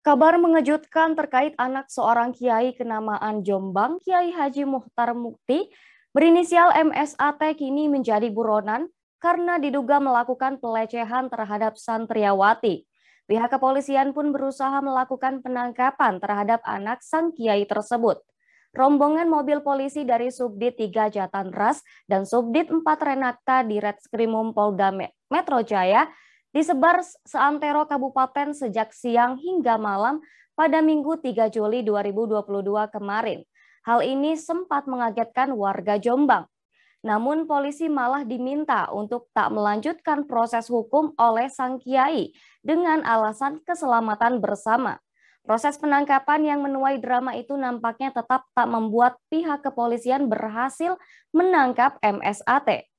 Kabar mengejutkan terkait anak seorang kiai kenamaan Jombang, Kiai Haji Muhtar Mukti, berinisial MSAT kini menjadi buronan karena diduga melakukan pelecehan terhadap santriawati. Pihak kepolisian pun berusaha melakukan penangkapan terhadap anak sang kiai tersebut. Rombongan mobil polisi dari Subdit 3 Jatan Ras dan Subdit 4 Renakta di Red Skrimum Polda Metro Jaya disebar seantero kabupaten sejak siang hingga malam pada Minggu 3 Juli 2022 kemarin. Hal ini sempat mengagetkan warga Jombang. Namun polisi malah diminta untuk tak melanjutkan proses hukum oleh sang kiai dengan alasan keselamatan bersama. Proses penangkapan yang menuai drama itu nampaknya tetap tak membuat pihak kepolisian berhasil menangkap MSAT.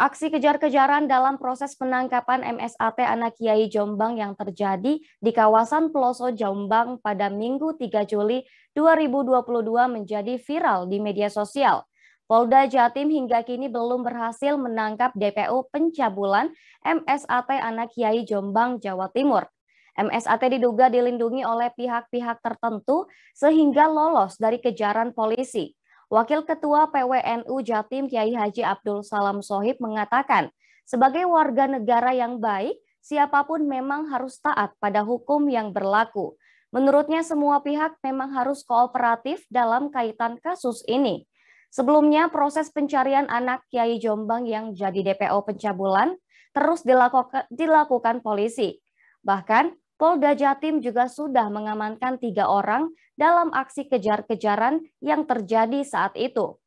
Aksi kejar-kejaran dalam proses penangkapan MSAT anak Kiai Jombang yang terjadi di kawasan Peloso Jombang pada Minggu 3 Juli 2022 menjadi viral di media sosial. Polda Jatim hingga kini belum berhasil menangkap DPO pencabulan MSAT anak Kiai Jombang, Jawa Timur. MSAT diduga dilindungi oleh pihak-pihak tertentu sehingga lolos dari kejaran polisi. Wakil Ketua PWNU Jatim Kiai Haji Abdul Salam Sohib mengatakan, sebagai warga negara yang baik, siapapun memang harus taat pada hukum yang berlaku. Menurutnya semua pihak memang harus kooperatif dalam kaitan kasus ini. Sebelumnya, proses pencarian anak Kiai Jombang yang jadi DPO pencabulan terus dilakukan, dilakukan polisi. Bahkan, Polda Jatim juga sudah mengamankan tiga orang dalam aksi kejar-kejaran yang terjadi saat itu.